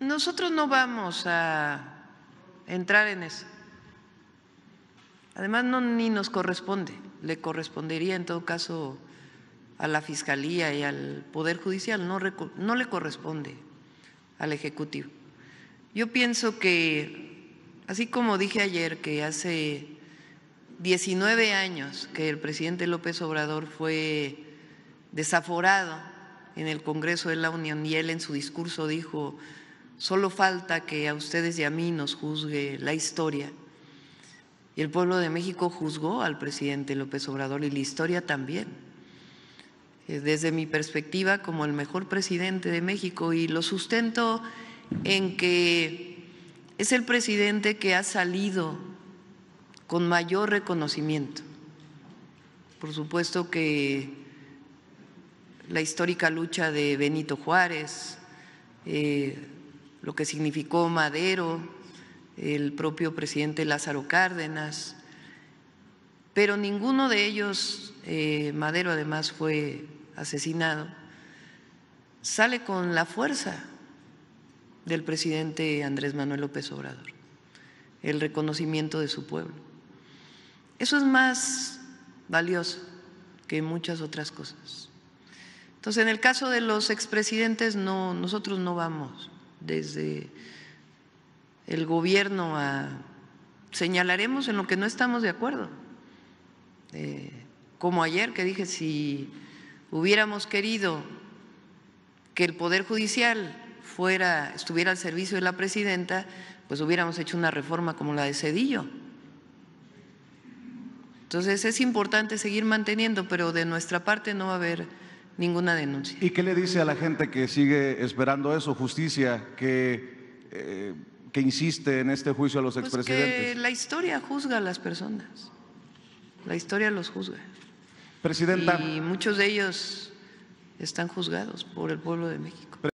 Nosotros no vamos a entrar en eso. Además, no ni nos corresponde. Le correspondería, en todo caso, a la Fiscalía y al Poder Judicial. No, no le corresponde al Ejecutivo. Yo pienso que, así como dije ayer que hace 19 años que el presidente López Obrador fue desaforado en el Congreso de la Unión y él en su discurso dijo Solo falta que a ustedes y a mí nos juzgue la historia. Y el pueblo de México juzgó al presidente López Obrador y la historia también. Eh, desde mi perspectiva, como el mejor presidente de México, y lo sustento en que es el presidente que ha salido con mayor reconocimiento. Por supuesto que la histórica lucha de Benito Juárez, eh, lo que significó Madero, el propio presidente Lázaro Cárdenas, pero ninguno de ellos, eh, Madero además fue asesinado, sale con la fuerza del presidente Andrés Manuel López Obrador, el reconocimiento de su pueblo. Eso es más valioso que muchas otras cosas. Entonces, en el caso de los expresidentes, no, nosotros no vamos desde el gobierno a señalaremos en lo que no estamos de acuerdo. Eh, como ayer que dije, si hubiéramos querido que el Poder Judicial fuera, estuviera al servicio de la presidenta, pues hubiéramos hecho una reforma como la de Cedillo. Entonces es importante seguir manteniendo, pero de nuestra parte no va a haber Ninguna denuncia. ¿Y qué le dice a la gente que sigue esperando eso, justicia, que, eh, que insiste en este juicio a los pues expresidentes? la historia juzga a las personas. La historia los juzga. Presidenta. Y muchos de ellos están juzgados por el pueblo de México.